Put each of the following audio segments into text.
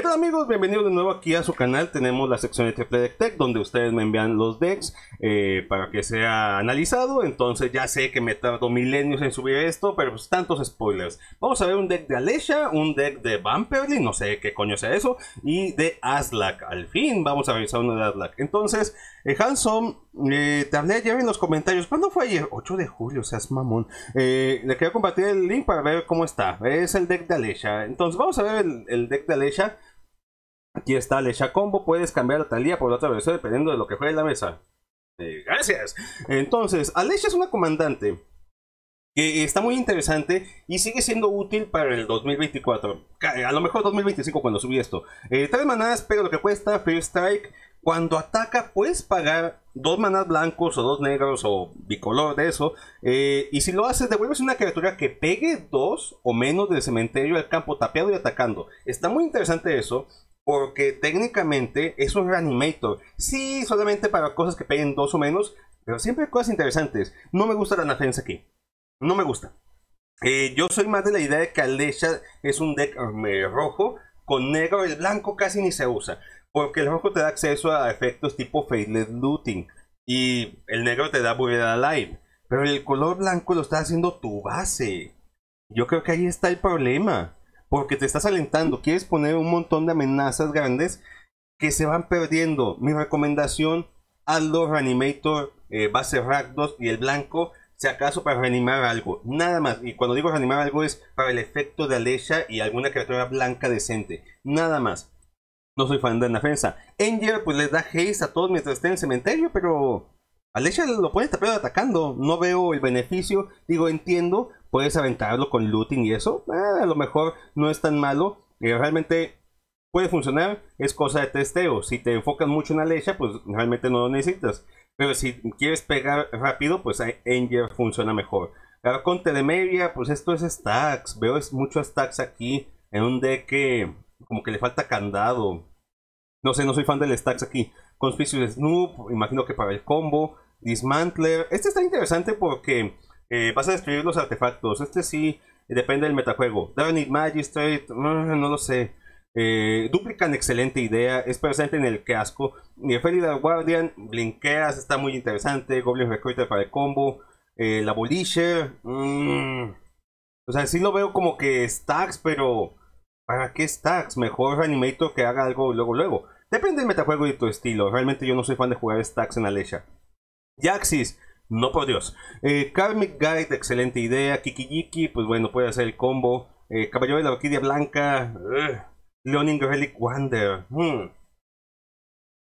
¿Qué tal amigos? Bienvenidos de nuevo aquí a su canal. Tenemos la sección de Triple Deck Tech donde ustedes me envían los decks eh, para que sea analizado. Entonces ya sé que me tardó milenios en subir esto, pero pues tantos spoilers. Vamos a ver un deck de Alesha, un deck de Vampirly, no sé qué coño sea eso, y de Aslak. Al fin vamos a revisar uno de Aslak. Entonces... Eh, Hanson, eh, te hablé ayer en los comentarios. ¿Cuándo fue ayer? 8 de julio, seas mamón. Eh, le quería compartir el link para ver cómo está. Es el deck de Alesha. Entonces, vamos a ver el, deck de Alesha. Aquí está Alesha Combo. Puedes cambiar la talía por otra versión dependiendo de lo que juegue en la mesa. Eh, gracias. Entonces, Alesha es una comandante que está muy interesante y sigue siendo útil para el 2024. A lo mejor 2025 cuando subí esto. Eh, tres manadas, pero lo que cuesta, First Strike, cuando ataca, puedes pagar dos manas blancos o dos negros o bicolor de eso. Eh, y si lo haces, devuelves una criatura que pegue dos o menos del cementerio al campo tapeado y atacando. Está muy interesante eso. Porque técnicamente es un reanimator. Sí, solamente para cosas que peguen dos o menos. Pero siempre hay cosas interesantes. No me gusta la nafense aquí. No me gusta. Eh, yo soy más de la idea de que Alesha es un deck eh, rojo. Con negro, y blanco casi ni se usa. Porque el rojo te da acceso a efectos tipo Faceless Looting. Y el negro te da Buried Alive. Pero el color blanco lo está haciendo tu base. Yo creo que ahí está el problema. Porque te estás alentando. Quieres poner un montón de amenazas grandes que se van perdiendo. Mi recomendación, hazlo Reanimator, eh, base 2 y el blanco. Si acaso para reanimar algo. Nada más. Y cuando digo reanimar algo es para el efecto de aleja y alguna criatura blanca decente. Nada más. No soy fan de la defensa. Enger pues les da haste a todos mientras esté en el cementerio, pero Alexa lo puede estar atacando. No veo el beneficio. Digo, entiendo, puedes aventarlo con looting y eso. Ah, a lo mejor no es tan malo. y eh, realmente puede funcionar. Es cosa de testeo. Si te enfocas mucho en Alexa, pues realmente no lo necesitas. Pero si quieres pegar rápido, pues Angel funciona mejor. Ahora con Telemedia, pues esto es stacks. Veo es mucho stacks aquí en un deck que como que le falta candado. No sé, no soy fan del stacks aquí. Conspicuous Snoop, imagino que para el combo. Dismantler. Este está interesante porque eh, vas a describir los artefactos. Este sí depende del metajuego. Darnit Magistrate, ah, no lo sé. Eh, duplican, excelente idea. Es presente en el casco. Mi Guardian, Blinkeas, está muy interesante. Goblin Recruiter para el combo. Eh, la Bolisher. Mm. O sea, sí lo veo como que stacks, pero ¿Para qué stacks? Mejor animator que haga algo luego luego. Depende del metajuego y de tu estilo. Realmente yo no soy fan de jugar stacks en Alesha. Jaxis, no por Dios. Eh, Karmic Guide, excelente idea. Kikijiki, pues bueno, puede hacer el combo. Eh, Caballero de la Orquídea Blanca. Leoning Relic Wander. Hmm.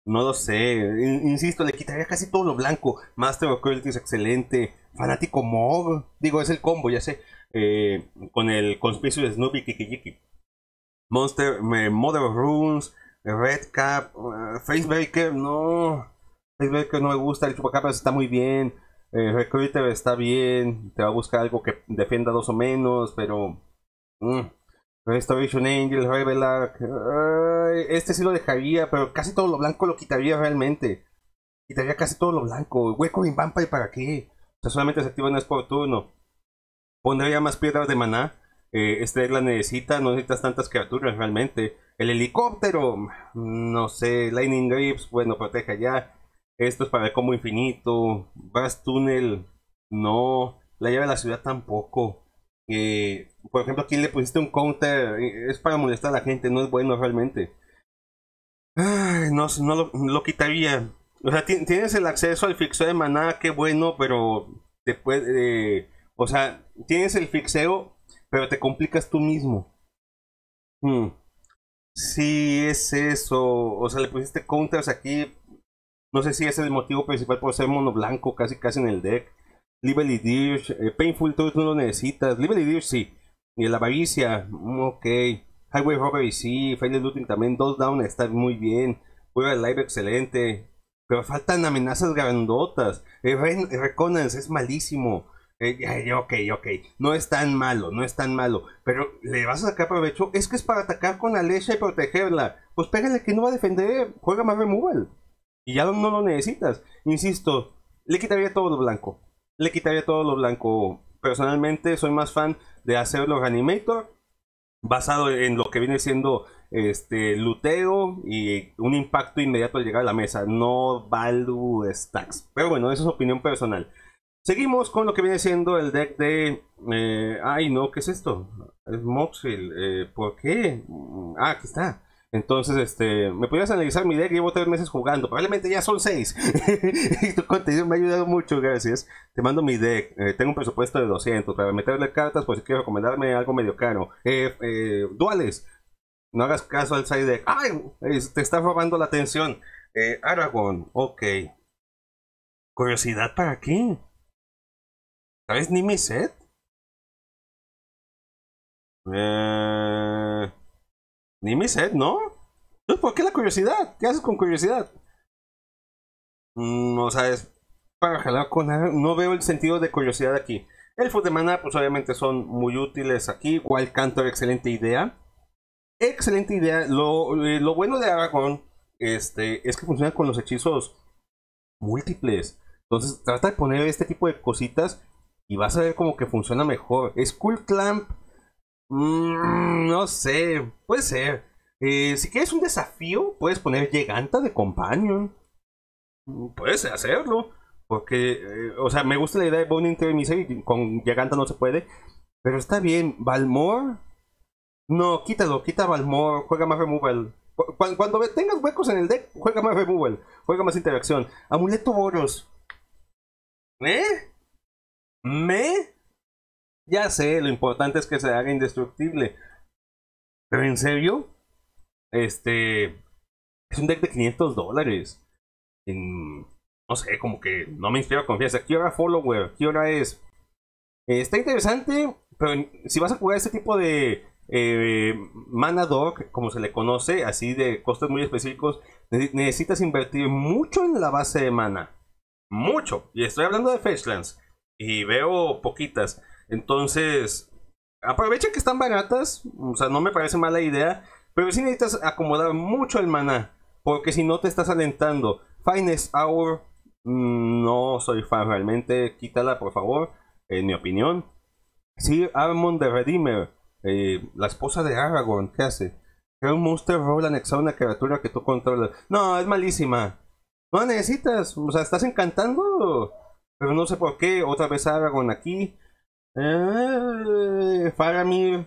No lo sé. Insisto, le quitaría casi todo lo blanco. Master of Cruelty es excelente. Fanático Mob. Digo, es el combo, ya sé. Eh, con el Conspicio de Snoopy Kikijiki. Monster, Mother Runes, Red Cap, eh, Face no. Facebreaker no me gusta, el Chupacabras está muy bien. Eh, Recruiter está bien, te va a buscar algo que defienda dos o menos, pero. Mm, Restoration Angel, Revelar. este sí lo dejaría, pero casi todo lo blanco lo quitaría realmente. Quitaría casi todo lo blanco. Hueco y Vampire para qué? O sea, solamente se activa una vez por turno. Pondría más piedras de maná eh, este es la necesita, no necesitas tantas criaturas realmente. El helicóptero, no sé, Lightning Grips, bueno, protege ya. Esto es para el combo infinito. Brass Tunnel, no. La llave de la ciudad tampoco. Eh, por ejemplo, aquí le pusiste un counter. Eh, es para molestar a la gente, no es bueno realmente. no, no lo, quitaría. O sea, tienes el acceso al fixeo de maná, qué bueno, pero después. o sea, tienes el fixeo pero te complicas tú mismo. Hmm. Sí, es eso. O sea, le pusiste counters aquí. No sé si es el motivo principal por ser mono blanco casi casi en el deck. Liberty Dish, eh, Painful truth, no lo necesitas. Liberty Dish, sí. Y la avaricia, mm, ok. Highway Robbery sí. Failed Looting también. Dos Down está muy bien. el Live excelente. Pero faltan amenazas grandotas. Eh, Reconance es malísimo. Eh, ok, ok. No es tan malo, no es tan malo. Pero le vas a sacar provecho. Es que es para atacar con la leche y protegerla. Pues pégale que no va a defender. Juega más removal. Y ya no, lo necesitas. Insisto, le quitaría todo lo blanco. Le quitaría todo lo blanco. Personalmente soy más fan de hacerlo Reanimator. Basado en lo que viene siendo este luteo y un impacto inmediato al llegar a la mesa. No value stacks. Pero bueno, esa es opinión personal. Seguimos con lo que viene siendo el deck de... Eh, ay, no, ¿qué es esto? Es Moxil. Eh, ¿Por qué? Mm, ah, aquí está. Entonces, este, me podías analizar mi deck, llevo tres meses jugando, probablemente ya son seis. Y tu contenido me ha ayudado mucho, gracias. Te mando mi deck, eh, tengo un presupuesto de 200 para meterle cartas por si quieres recomendarme algo medio caro. Eh, duales, no hagas caso al side deck. ¡Ay! Te está robando la atención. Aragón, ok. ¿Curiosidad para qué? ¿Sabes? ni mi set? Eh, ni mi set, ¿no? Pues, ¿por qué la curiosidad? ¿Qué haces con curiosidad? No mm, sabes. para jalar con No veo el sentido de curiosidad aquí. Elfos de mana, pues obviamente son muy útiles aquí. Wildcantor, canto excelente idea. Excelente idea. Lo, eh, lo bueno de Aragorn este, es que funciona con los hechizos múltiples. Entonces, trata de poner este tipo de cositas y vas a ver como que funciona mejor. Skull Clamp. Mm, no sé, puede ser. Eh, si quieres un desafío, puedes poner Lleganta de Companion. Mm, puedes hacerlo. Porque, eh, o sea, me gusta la idea de Boning Theory y Con Lleganta no se puede. Pero está bien. Balmor. No, quítalo, quita Balmor. Juega más Removal. Cuando, cuando, tengas huecos en el deck, juega más Removal. Juega más interacción. Amuleto Boros. ¿Eh? ¿Me? Ya sé, lo importante es que se haga indestructible. Pero en serio, este es un deck de 500 dólares. no sé, como que no me inspira confianza. ¿Qué hora follower? ¿Qué hora es? Eh, está interesante, pero si vas a jugar este tipo de eh, mana dog, como se le conoce, así de costes muy específicos, necesitas invertir mucho en la base de mana. Mucho. Y estoy hablando de Fetchlands y veo poquitas. Entonces, aprovecha que están baratas, o sea, no me parece mala idea, pero si necesitas acomodar mucho el maná, porque si no te estás alentando. Finest Hour, mm, no soy fan realmente, quítala por favor, en mi opinión. Sir Armond de Redeemer, eh, la esposa de Aragorn, ¿qué hace? Creo un monster roll anexado a una criatura que tú controlas. No, es malísima. No necesitas, o sea, estás encantando pero no sé por qué, otra vez Aragorn aquí. Eh, Faramir.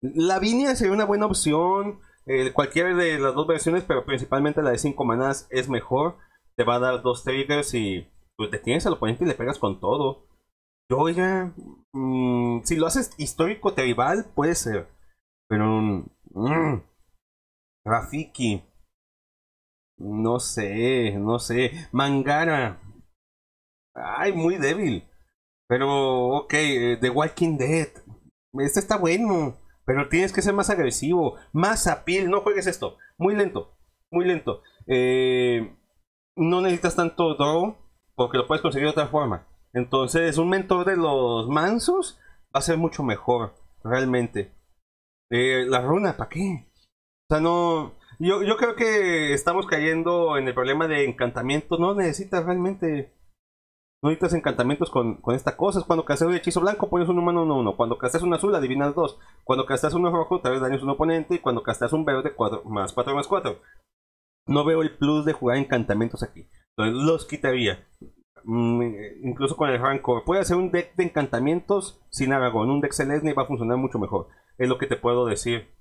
Lavinia sería una buena opción. Eh, cualquiera de las dos versiones, pero principalmente la de 5 manas es mejor. Te va a dar dos triggers y pues, detienes al oponente y le pegas con todo. Yo ya... Mm, si lo haces histórico tribal, puede ser. Pero... Mm, Rafiki. No sé, no sé. Mangara. Ay, muy débil. Pero, ok, eh, The Walking Dead. Este está bueno. Pero tienes que ser más agresivo. Más apil. No juegues esto. Muy lento. Muy lento. Eh, no necesitas tanto draw. Porque lo puedes conseguir de otra forma. Entonces, un mentor de los mansos va a ser mucho mejor. Realmente. Eh, la runa, ¿para qué? O sea, no. Yo, yo creo que estamos cayendo en el problema de encantamiento. No necesitas realmente no necesitas encantamientos con, con esta cosa. Es cuando casteas un hechizo blanco, pones un humano 1-1. Cuando casteas un azul, adivinas 2. Cuando casteas un rojo, tal vez dañas un oponente. Y cuando casteas un verde, 4 más 4 más 4. No veo el plus de jugar encantamientos aquí. Entonces los quitaría. Mm, incluso con el Rancor. Puede hacer un deck de encantamientos sin Aragón. Un deck Selesne va a funcionar mucho mejor. Es lo que te puedo decir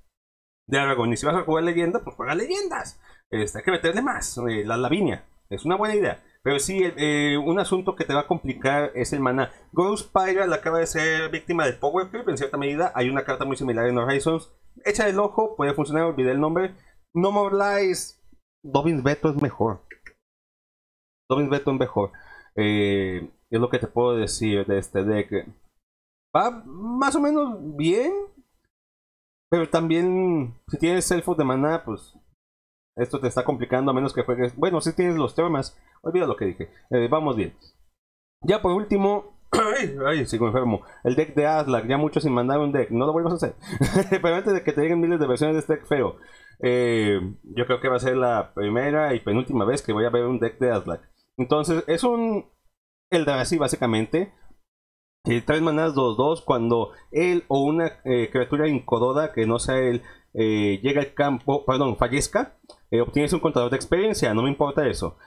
de Aragón. Y si vas a jugar leyenda, pues juega leyendas. Este, hay que meterle más. Eh, la Lavinia. Es una buena idea. Pero sí, eh, eh, un asunto que te va a complicar es el maná. Ghost Spiral acaba de ser víctima del Power Creep en cierta medida. Hay una carta muy similar en Horizons. Echa el ojo, puede funcionar, olvidé el nombre. No More Lies. Dobbins Beto es mejor. Dobbins Beto es mejor. Eh, es lo que te puedo decir de este deck. Va más o menos bien. Pero también, si tienes elfos de maná, pues esto te está complicando a menos que juegues. Bueno, si tienes los temas, olvida lo que dije. Eh, vamos bien. Ya por último, Ay, sigo enfermo. El deck de Aslak, ya muchos sin mandar un deck. No lo vuelvas a hacer. Pero antes de que te lleguen miles de versiones de este deck feo, eh, yo creo que va a ser la primera y penúltima vez que voy a ver un deck de Aslak. Entonces, es un el así básicamente, eh, tres manadas 2-2 cuando él o una eh, criatura incododa que no sea él eh, llega al campo, perdón, fallezca, obtienes un contador de experiencia, no me importa eso.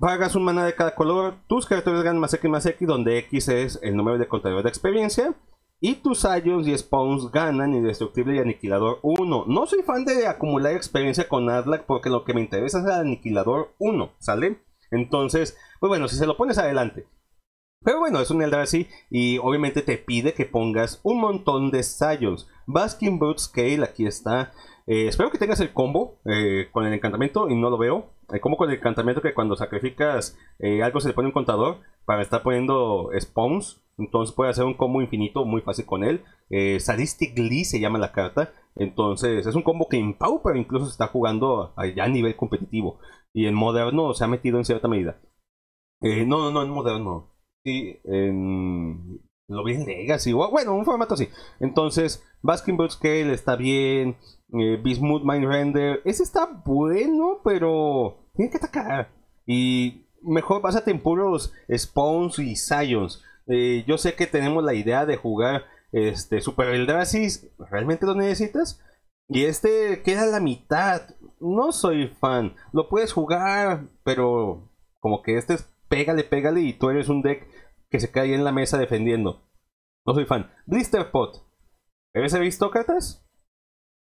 Pagas un mana de cada color, tus criaturas ganan más X más X, donde X es el número de contador de experiencia. Y tus Ions y Spawns ganan Indestructible y Aniquilador 1. No soy fan de acumular experiencia con Adlak, porque lo que me interesa es el Aniquilador 1, ¿sale? Entonces, pues bueno, si se lo pones adelante pero bueno, es un Eldrazi y obviamente te pide que pongas un montón de Saiyans Baskin Brute Scale, aquí está. Eh, espero que tengas el combo eh, con el encantamiento y no lo veo. El eh, combo con el encantamiento que cuando sacrificas algo se le pone un contador para estar poniendo spawns. Entonces puede hacer un combo infinito muy fácil con él. Sadistic Lee se llama la carta. Entonces es un combo que en incluso se está jugando allá a nivel competitivo. Y en Moderno se ha metido en cierta medida. no, no, no, en Moderno en, lo vi en Legacy, bueno, un formato así. Entonces, Baskin que Scale está bien, eh, Bismuth Mind Render, ese está bueno, pero tiene que atacar. Y mejor básate en puros Spawns y Scions. Eh, yo sé que tenemos la idea de jugar este Super Eldrazi ¿realmente lo necesitas? Y este queda la mitad. No soy fan. Lo puedes jugar, pero como que este es pégale, pégale y tú eres un deck que se cae en la mesa defendiendo. No soy fan. Blisterpot. ¿Eres aristócratas?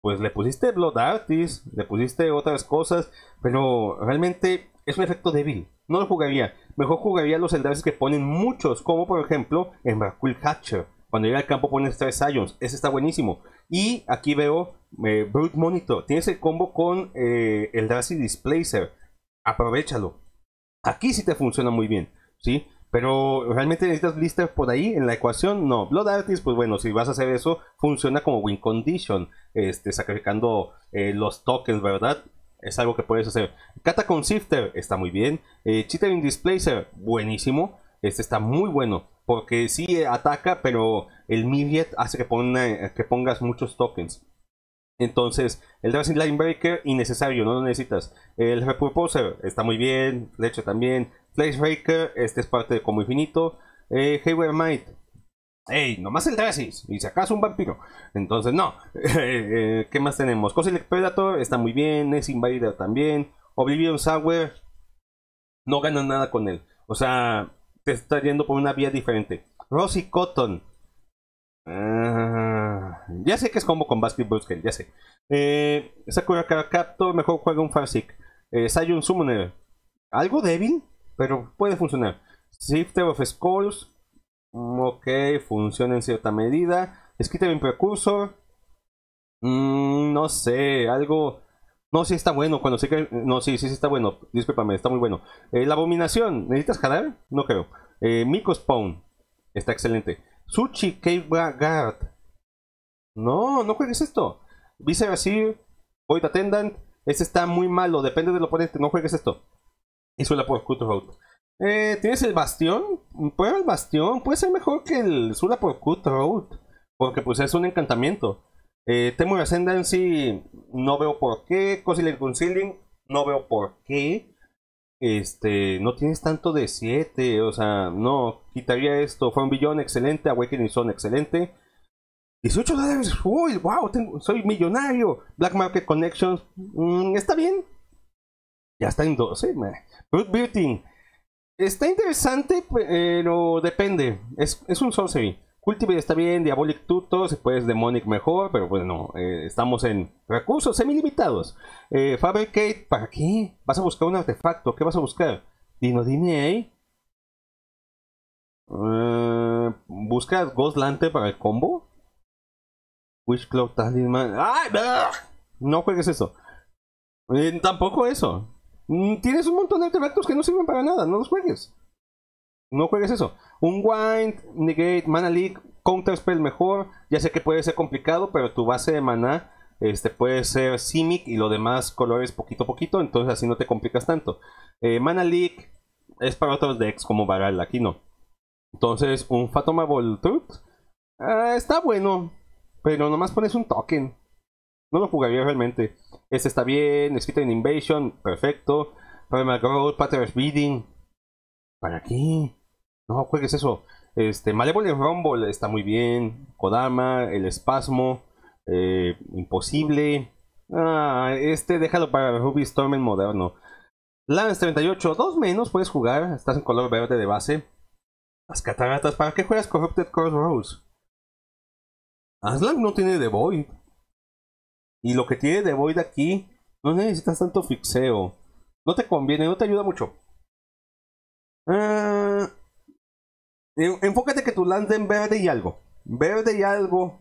Pues le pusiste Blood Artist, le pusiste otras cosas, pero realmente es un efecto débil. No lo jugaría. Mejor jugaría los Eldrazi que ponen muchos, como por ejemplo en Barquil Hatcher. Cuando llega al campo pones tres Saiyans. Ese está buenísimo. Y aquí veo eh, Brute Monitor. Tienes el combo con eh, el Displacer. Aprovechalo. Aquí sí te funciona muy bien. ¿sí? Pero realmente necesitas listas por ahí en la ecuación, no. Blood Artist, pues bueno, si vas a hacer eso, funciona como win condition, este, sacrificando eh, los tokens, ¿verdad? Es algo que puedes hacer. Catacomb Shifter está muy bien. Eh, Cheatering Displacer, buenísimo. Este está muy bueno. Porque sí eh, ataca, pero el Midget hace que, ponga, que pongas muchos tokens. Entonces, el Line Linebreaker, innecesario, no lo necesitas. El Repurposer está muy bien, Leche también. Flash este es parte de Como Infinito. Eh, Hayward Might, hey, nomás el Dracis, y si acaso un vampiro. Entonces, no. Eh, eh, ¿Qué más tenemos? Cosmic Predator está muy bien, es Invader también. Oblivion Sauer no ganas nada con él. O sea, te está yendo por una vía diferente. Rosy Cotton. Ah, ya sé que es combo con Basketball Scale, ya sé. Eh, Sakura capto mejor juega un Farsic. Eh, Saiyun Summoner. Algo débil, pero puede funcionar. Shifter of Skulls. Mm, ok, funciona en cierta medida. Skitter precursor. Mm, no sé, algo. No, sé si está bueno. Cuando sé que. No, sí, sí, sí está bueno. Discúlpame, está muy bueno. Eh, la abominación. ¿Necesitas jalar? No creo. Eh, Spawn. Está excelente. Suchi Cave Guard. No, no juegues esto. Vice así, Void attendant. Este está muy malo, depende del oponente. No juegues esto. Y suela por Cutthroat. Eh, ¿Tienes el bastión? Prueba el bastión. Puede ser mejor que el Sula por road, Porque pues es un encantamiento. Eh, Temur Ascendancy, no veo por qué. Cosile Concealing, no veo por qué. Este, no tienes tanto de 7. O sea, no. Quitaría esto. Fue un billón excelente. Awakening son excelente. 18 dólares, uy, wow, soy millonario. Black Market Connections, mm, está bien. Ya está en 12. Root Building, está interesante, pero depende. Es, es un sorcery. Cultivate está bien, Diabolic tuto, si puedes Demonic mejor, pero bueno, pues eh, estamos en recursos semi-limitados. Eh, Fabricate, ¿para qué? ¿Vas a buscar un artefacto? ¿Qué vas a buscar? Dino Dine eh, ¿Buscas Ghost Lantern para el combo? Wishclaw Talisman. ¡Ay! No juegues eso. Eh, tampoco eso. Mm, tienes un montón de artefactos que no sirven para nada. No los juegues. No juegues eso. Un Wind, Negate, Mana Leak, Counterspell mejor. Ya sé que puede ser complicado, pero tu base de maná este, puede ser Simic y lo demás colores poquito a poquito. Entonces así no te complicas tanto. Eh, mana Leak es para otros decks como Varal. Aquí no. Entonces, un Fatoma Truth. Ah, está bueno. Pero nomás pones un token. No lo jugaría realmente. Este está bien, en Invasion, perfecto. Primal Growth, Patterns Beating. ¿Para qué? No juegues eso. Este, Malevolent Rumble está muy bien. Kodama, El Espasmo, eh, Imposible. Ah, este déjalo para Ruby Storm en moderno. Lance 38, dos menos puedes jugar. Estás en color verde de base. Las cataratas, ¿para qué juegas Corrupted Crossroads? Aslan no tiene The Void. Y lo que tiene The Void aquí, no necesitas tanto fixeo. No te conviene, no te ayuda mucho. Ah, enfócate que tu land en verde y algo. Verde y algo.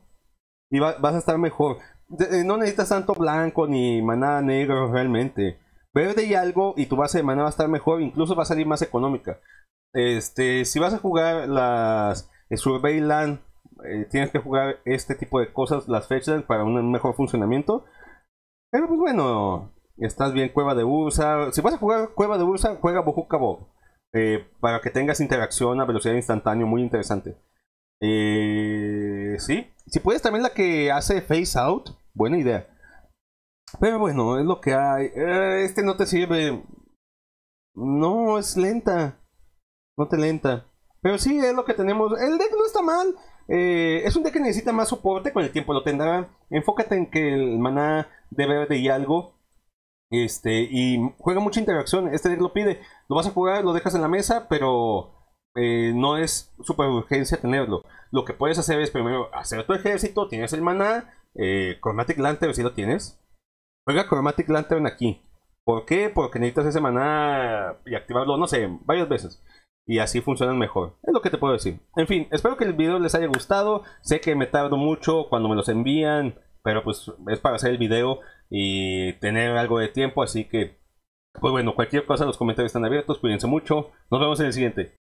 Y vas a estar mejor. Eh, no necesitas tanto blanco ni manada negro realmente. Verde y algo y tu base de maná va a estar mejor. Incluso va a salir más económica. Este, si vas a jugar las Survey Land eh, tienes que jugar este tipo de cosas, las fechas, para un mejor funcionamiento. Pero pues bueno, estás bien Cueva de Ursa. Si vas a jugar Cueva de Ursa, juega Bohuka Bob. Eh, para que tengas interacción a velocidad instantánea, muy interesante. Eh, sí, si puedes también la que hace Face Out, buena idea. Pero bueno, es lo que hay. este no te sirve. No, es lenta. No te lenta. Pero sí, es lo que tenemos. El deck no está mal. Eh, es un deck que necesita más soporte, con el tiempo lo tendrá. Enfócate en que el maná de verde y algo. Este, y juega mucha interacción. Este deck lo pide. Lo vas a jugar, lo dejas en la mesa, pero eh, no es super urgencia tenerlo. Lo que puedes hacer es primero hacer tu ejército. Tienes el maná. Eh, Chromatic Lantern, si lo tienes. Juega Chromatic Lantern aquí. ¿Por qué? Porque necesitas ese maná y activarlo, no sé, varias veces y así funcionan mejor. Es lo que te puedo decir. En fin, espero que el video les haya gustado. Sé que me tardo mucho cuando me los envían, pero pues es para hacer el video y tener algo de tiempo, así que pues bueno, cualquier cosa, los comentarios están abiertos, cuídense mucho. Nos vemos en el siguiente.